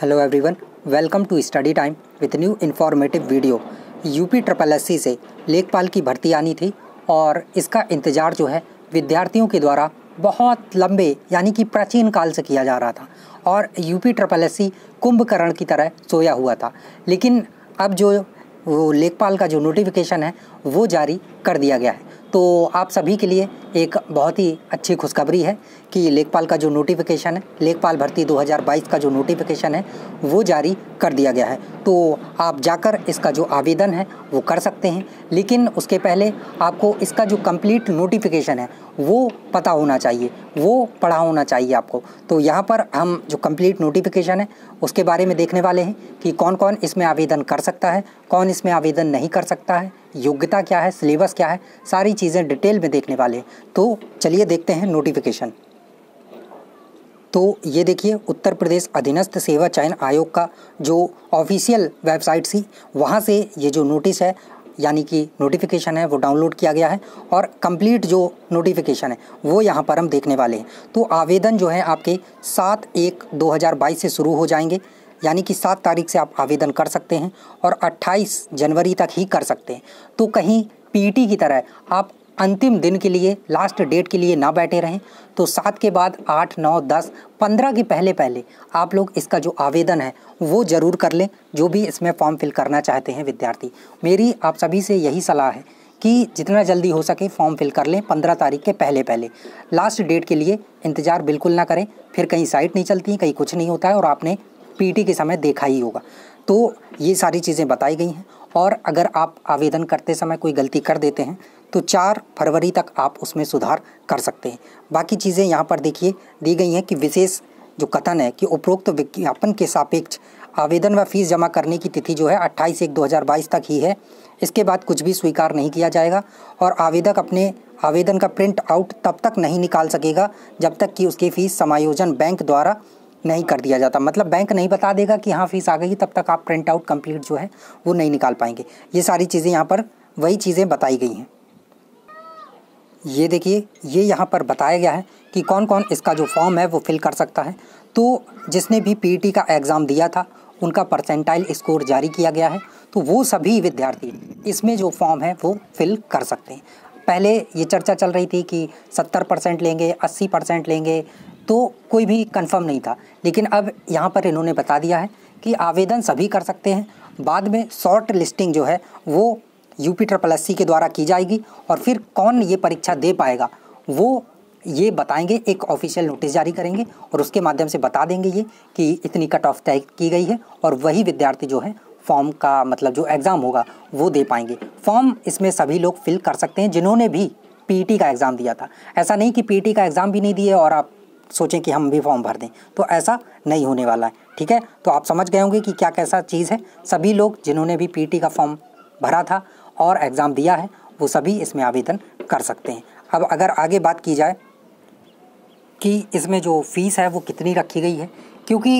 hello everyone welcome to study time with new informative video UP triple S से लेखपाल की भर्ती आनी थी और इसका इंतज़ार जो है विद्यार्थियों के द्वारा बहुत लंबे यानी कि प्राचीन काल से किया जा रहा था और यूपी ट्रिपल एस कुंभकर्ण की तरह सोया हुआ था लेकिन अब जो वो लेखपाल का जो नोटिफिकेशन है वो जारी कर दिया गया है तो आप सभी के लिए एक बहुत ही अच्छी खुशखबरी है कि लेखपाल का जो नोटिफिकेशन है लेखपाल भर्ती 2022 का जो नोटिफिकेशन है वो जारी कर दिया गया है तो आप जाकर इसका जो आवेदन है वो कर सकते हैं लेकिन उसके पहले आपको इसका जो कंप्लीट नोटिफिकेशन है वो पता होना चाहिए वो पढ़ा होना चाहिए आपको तो यहाँ पर हम जो कंप्लीट नोटिफिकेशन है उसके बारे में देखने वाले हैं कि कौन कौन इसमें आवेदन कर सकता है कौन इसमें आवेदन नहीं कर सकता है योग्यता क्या है सिलेबस क्या है सारी चीज़ें डिटेल में देखने वाले हैं तो चलिए देखते हैं नोटिफिकेशन तो ये देखिए उत्तर प्रदेश अधीनस्थ सेवा चयन आयोग का जो ऑफिशियल वेबसाइट थी वहाँ से ये जो नोटिस है यानी कि नोटिफिकेशन है वो डाउनलोड किया गया है और कंप्लीट जो नोटिफिकेशन है वो यहाँ पर हम देखने वाले हैं तो आवेदन जो है आपके सात एक बाईस से शुरू हो जाएंगे यानी कि सात तारीख से आप आवेदन कर सकते हैं और अट्ठाईस जनवरी तक ही कर सकते हैं तो कहीं पीटी e की तरह आप अंतिम दिन के लिए लास्ट डेट के लिए ना बैठे रहें तो सात के बाद आठ नौ दस पंद्रह के पहले पहले आप लोग इसका जो आवेदन है वो ज़रूर कर लें जो भी इसमें फॉर्म फिल करना चाहते हैं विद्यार्थी मेरी आप सभी से यही सलाह है कि जितना जल्दी हो सके फॉर्म फिल कर लें पंद्रह तारीख के पहले पहले लास्ट डेट के लिए इंतज़ार बिल्कुल ना करें फिर कहीं साइट नहीं चलती कहीं कुछ नहीं होता है और आपने पीटी के समय देखा ही होगा तो ये सारी चीज़ें बताई गई हैं और अगर आप आवेदन करते समय कोई गलती कर देते हैं तो चार फरवरी तक आप उसमें सुधार कर सकते हैं बाकी चीज़ें यहाँ पर देखिए दी गई हैं कि विशेष जो कथन है कि उपरोक्त विज्ञापन के सापेक्ष आवेदन व फीस जमा करने की तिथि जो है 28 एक 2022 तक ही है इसके बाद कुछ भी स्वीकार नहीं किया जाएगा और आवेदक अपने आवेदन का प्रिंट आउट तब तक नहीं निकाल सकेगा जब तक कि उसकी फ़ीस समायोजन बैंक द्वारा नहीं कर दिया जाता मतलब बैंक नहीं बता देगा कि हाँ फीस आ गई तब तक आप प्रिंट आउट कंप्लीट जो है वो नहीं निकाल पाएंगे ये सारी चीज़ें यहाँ पर वही चीज़ें बताई गई हैं ये देखिए ये यहाँ पर बताया गया है कि कौन कौन इसका जो फॉर्म है वो फिल कर सकता है तो जिसने भी पीईटी e का एग्ज़ाम दिया था उनका परसेंटाइल स्कोर जारी किया गया है तो वो सभी विद्यार्थी इसमें जो फॉर्म है वो फिल कर सकते हैं पहले ये चर्चा चल रही थी कि 70 परसेंट लेंगे 80 परसेंट लेंगे तो कोई भी कंफर्म नहीं था लेकिन अब यहाँ पर इन्होंने बता दिया है कि आवेदन सभी कर सकते हैं बाद में शॉर्ट लिस्टिंग जो है वो यूपी ट्रिपल एस के द्वारा की जाएगी और फिर कौन ये परीक्षा दे पाएगा वो ये बताएंगे एक ऑफिशियल नोटिस जारी करेंगे और उसके माध्यम से बता देंगे ये कि इतनी कट ऑफ तय की गई है और वही विद्यार्थी जो है फॉर्म का मतलब जो एग्ज़ाम होगा वो दे पाएंगे फॉर्म इसमें सभी लोग फिल कर सकते हैं जिन्होंने भी पीटी e का एग्ज़ाम दिया था ऐसा नहीं कि पीटी e का एग्ज़ाम भी नहीं दिए और आप सोचें कि हम भी फॉर्म भर दें तो ऐसा नहीं होने वाला है ठीक है तो आप समझ गए होंगे कि क्या कैसा चीज़ है सभी लोग जिन्होंने भी पी का फॉर्म भरा था और एग्ज़ाम दिया है वो सभी इसमें आवेदन कर सकते हैं अब अगर आगे बात की जाए कि इसमें जो फ़ीस है वो कितनी रखी गई है क्योंकि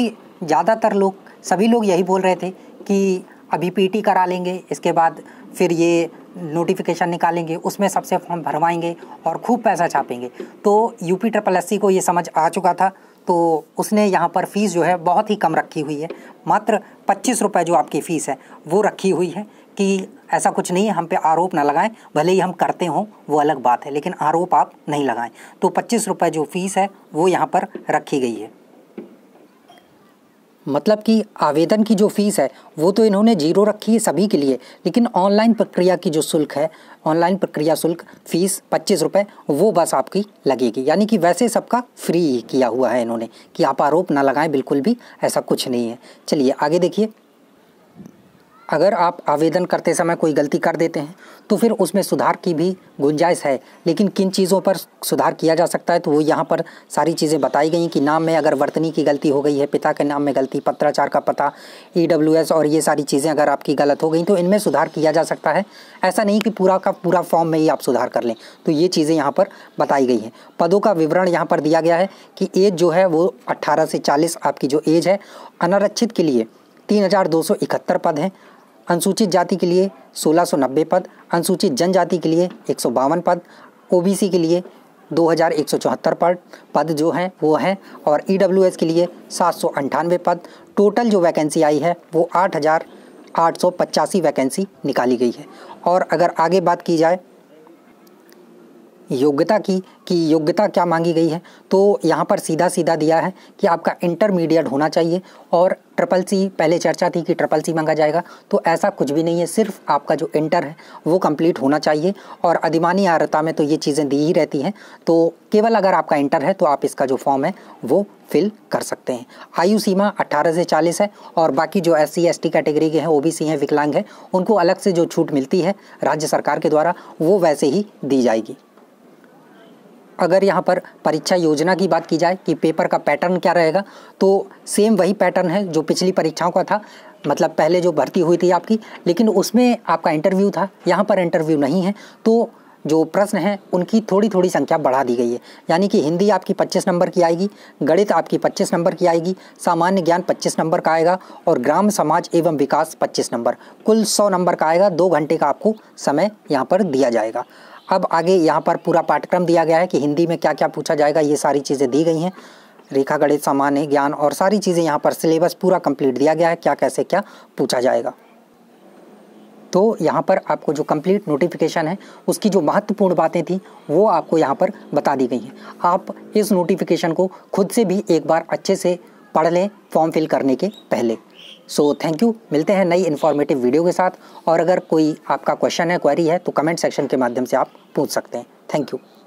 ज़्यादातर लोग सभी लोग यही बोल रहे थे कि अभी पीटी करा लेंगे इसके बाद फिर ये नोटिफिकेशन निकालेंगे उसमें सबसे फॉर्म भरवाएंगे और खूब पैसा छापेंगे तो यूपी ट्रिपल एस को ये समझ आ चुका था तो उसने यहाँ पर फ़ीस जो है बहुत ही कम रखी हुई है मात्र पच्चीस रुपये जो आपकी फ़ीस है वो रखी हुई है कि ऐसा कुछ नहीं है हम पे आरोप ना लगाएं भले ही हम करते हों वो अलग बात है लेकिन आरोप आप नहीं लगाएं तो पच्चीस रुपये जो फ़ीस है वो यहाँ पर रखी गई है मतलब कि आवेदन की जो फ़ीस है वो तो इन्होंने जीरो रखी है सभी के लिए लेकिन ऑनलाइन प्रक्रिया की जो शुल्क है ऑनलाइन प्रक्रिया शुल्क फ़ीस पच्चीस रुपये वो बस आपकी लगेगी यानी कि वैसे सबका फ्री किया हुआ है इन्होंने कि आप आरोप ना लगाएं बिल्कुल भी ऐसा कुछ नहीं है चलिए आगे देखिए अगर आप आवेदन करते समय कोई गलती कर देते हैं तो फिर उसमें सुधार की भी गुंजाइश है लेकिन किन चीज़ों पर सुधार किया जा सकता है तो वो यहाँ पर सारी चीज़ें बताई गई कि नाम में अगर वर्तनी की गलती हो गई है पिता के नाम में गलती पत्राचार का पता ई e और ये सारी चीज़ें अगर आपकी गलत हो गई तो इनमें सुधार किया जा सकता है ऐसा नहीं कि पूरा का पूरा फॉर्म में ही आप सुधार कर लें तो ये चीज़ें यहाँ पर बताई गई हैं पदों का विवरण यहाँ पर दिया गया है कि एज जो है वो अट्ठारह से चालीस आपकी जो एज है अनारक्षित के लिए तीन हज़ार दो सौ इकहत्तर पद हैं अनुसूचित जाति के लिए सोलह पद अनुसूचित जनजाति के लिए एक पद ओबीसी के लिए 2174 पद पद जो हैं वो हैं और ई के लिए सात पद टोटल जो वैकेंसी आई है वो आठ हज़ार आठ सौ पचासी वैकेंसी निकाली गई है और अगर आगे बात की जाए योग्यता की कि योग्यता क्या मांगी गई है तो यहाँ पर सीधा सीधा दिया है कि आपका इंटरमीडिएट होना चाहिए और ट्रिपल सी पहले चर्चा थी कि ट्रिपल सी मांगा जाएगा तो ऐसा कुछ भी नहीं है सिर्फ आपका जो इंटर है वो कंप्लीट होना चाहिए और अधिमानी आर्ता में तो ये चीज़ें दी ही रहती हैं तो केवल अगर आपका इंटर है तो आप इसका जो फॉर्म है वो फिल कर सकते हैं आयु सीमा 18 से 40 है और बाकी जो एस सी कैटेगरी के हैं ओबीसी हैं विकलांग हैं उनको अलग से जो छूट मिलती है राज्य सरकार के द्वारा वो वैसे ही दी जाएगी अगर यहाँ पर परीक्षा योजना की बात की जाए कि पेपर का पैटर्न क्या रहेगा तो सेम वही पैटर्न है जो पिछली परीक्षाओं का था मतलब पहले जो भर्ती हुई थी आपकी लेकिन उसमें आपका इंटरव्यू था यहाँ पर इंटरव्यू नहीं है तो जो प्रश्न हैं उनकी थोड़ी थोड़ी संख्या बढ़ा दी गई है यानी कि हिंदी आपकी 25 नंबर की आएगी गणित आपकी 25 नंबर की आएगी सामान्य ज्ञान 25 नंबर का आएगा और ग्राम समाज एवं विकास 25 नंबर कुल 100 नंबर का आएगा दो घंटे का आपको समय यहाँ पर दिया जाएगा अब आगे यहाँ पर पूरा पाठ्यक्रम दिया गया है कि हिंदी में क्या क्या पूछा जाएगा ये सारी चीज़ें दी गई हैं रेखा गणित सामान्य ज्ञान और सारी चीज़ें यहाँ पर सिलेबस पूरा कंप्लीट दिया गया है क्या कैसे क्या पूछा जाएगा तो यहाँ पर आपको जो कंप्लीट नोटिफिकेशन है उसकी जो महत्वपूर्ण बातें थी वो आपको यहाँ पर बता दी गई हैं आप इस नोटिफिकेशन को खुद से भी एक बार अच्छे से पढ़ लें फॉर्म फिल करने के पहले सो थैंक यू मिलते हैं नई इन्फॉर्मेटिव वीडियो के साथ और अगर कोई आपका क्वेश्चन है क्वेरी है तो कमेंट सेक्शन के माध्यम से आप पूछ सकते हैं थैंक यू